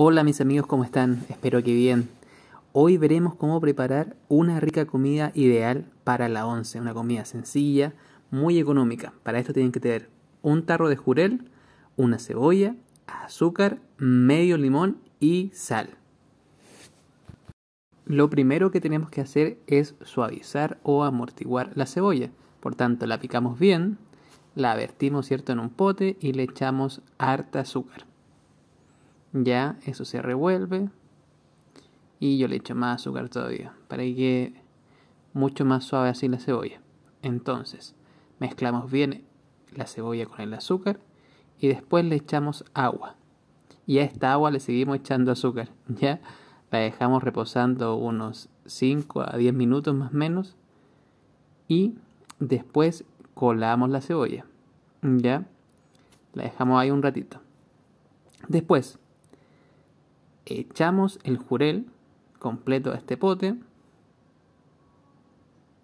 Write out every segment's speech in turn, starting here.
Hola mis amigos, ¿cómo están? Espero que bien. Hoy veremos cómo preparar una rica comida ideal para la once, una comida sencilla, muy económica. Para esto tienen que tener un tarro de jurel, una cebolla, azúcar, medio limón y sal. Lo primero que tenemos que hacer es suavizar o amortiguar la cebolla. Por tanto, la picamos bien, la vertimos ¿cierto? en un pote y le echamos harta azúcar. Ya, eso se revuelve. Y yo le echo más azúcar todavía para que mucho más suave así la cebolla. Entonces, mezclamos bien la cebolla con el azúcar y después le echamos agua. Y a esta agua le seguimos echando azúcar. Ya la dejamos reposando unos 5 a 10 minutos más o menos. Y después colamos la cebolla. Ya la dejamos ahí un ratito. Después echamos el jurel completo a este pote.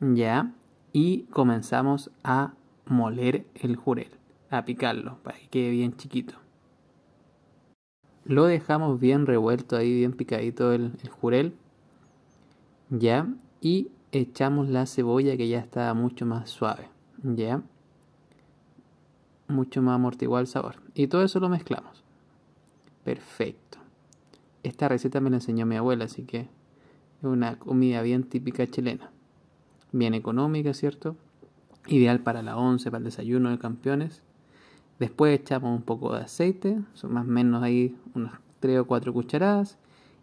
Ya. Y comenzamos a moler el jurel. A picarlo para que quede bien chiquito. Lo dejamos bien revuelto ahí, bien picadito el, jurel. Ya. Y echamos la cebolla que ya está mucho más suave. Ya. Mucho más amortiguado el sabor. Y todo eso lo mezclamos. Perfecto esta receta me la enseñó mi abuela, así que es una comida bien típica chilena. Bien económica, ¿cierto? Ideal para la once, para el desayuno de campeones. Después echamos un poco de aceite, son más o menos ahí unas 3 o 4 cucharadas.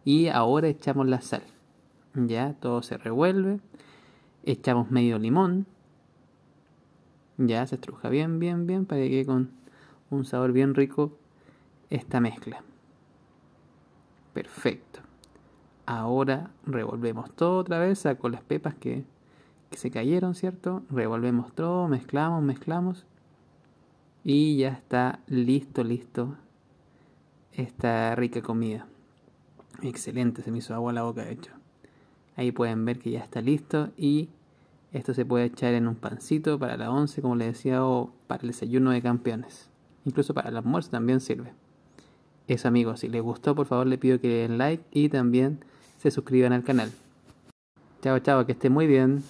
Y ahora echamos la sal. Ya, todo se revuelve. Echamos medio limón. Ya, se estruja bien, bien, bien para que quede con un sabor bien rico esta mezcla. Perfecto. Ahora revolvemos todo otra vez, con las pepas que, se cayeron, ¿cierto? Revolvemos todo, mezclamos, mezclamos. Y ya está listo, listo esta rica comida. Excelente, se me hizo agua la boca, de hecho. Ahí pueden ver que ya está listo y esto se puede echar en un pancito para la once, como les decía, o para el desayuno de campeones. Incluso para el almuerzo también sirve. Eso amigos. Si les gustó, por favor, le pido que le den like y también se suscriban al canal. Chao, chao, que esté muy bien.